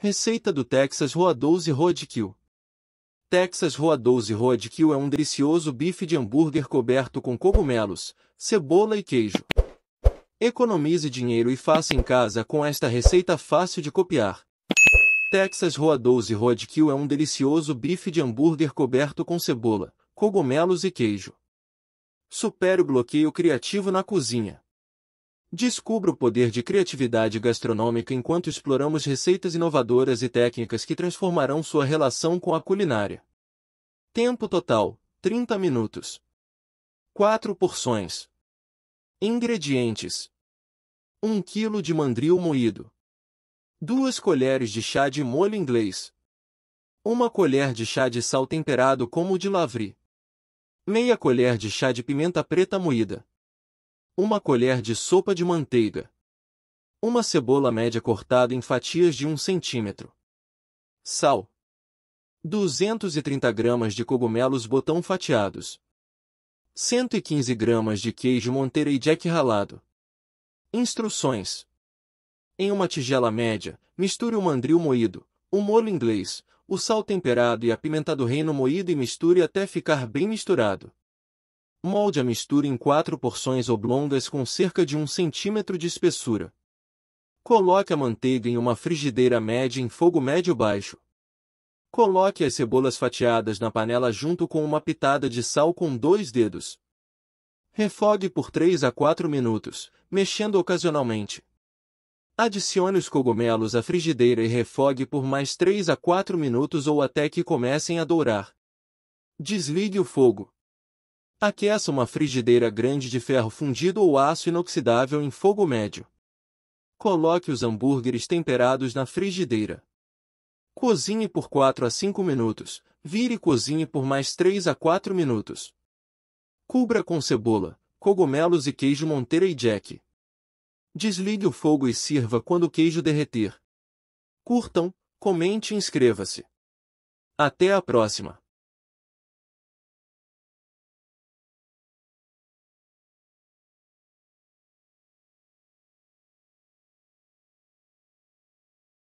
Receita do Texas Roadhouse 12 Kill. Texas Roadhouse 12 Kill é um delicioso bife de hambúrguer coberto com cogumelos, cebola e queijo. Economize dinheiro e faça em casa com esta receita fácil de copiar. Texas Roadhouse 12 Kill é um delicioso bife de hambúrguer coberto com cebola, cogumelos e queijo. Supere o bloqueio criativo na cozinha. Descubra o poder de criatividade gastronômica enquanto exploramos receitas inovadoras e técnicas que transformarão sua relação com a culinária. Tempo total: 30 minutos. 4 porções. Ingredientes: 1 kg de mandril moído, 2 colheres de chá de molho inglês, 1 colher de chá de sal temperado como o de lavri, meia colher de chá de pimenta preta moída, uma colher de sopa de manteiga. Uma cebola média cortada em fatias de 1 cm. Sal. 230 gramas de cogumelos botão fatiados. 115 gramas de queijo e Jack ralado. Instruções. Em uma tigela média, misture o mandril moído, o molho inglês, o sal temperado e a pimenta do reino moído e misture até ficar bem misturado. Molde a mistura em quatro porções oblongas com cerca de um centímetro de espessura. Coloque a manteiga em uma frigideira média em fogo médio-baixo. Coloque as cebolas fatiadas na panela junto com uma pitada de sal com dois dedos. Refogue por 3 a 4 minutos, mexendo ocasionalmente. Adicione os cogumelos à frigideira e refogue por mais 3 a 4 minutos ou até que comecem a dourar. Desligue o fogo. Aqueça uma frigideira grande de ferro fundido ou aço inoxidável em fogo médio. Coloque os hambúrgueres temperados na frigideira. Cozinhe por 4 a 5 minutos, vire e cozinhe por mais 3 a 4 minutos. Cubra com cebola, cogumelos e queijo monteira e jack. Desligue o fogo e sirva quando o queijo derreter. Curtam, comente e inscreva-se. Até a próxima!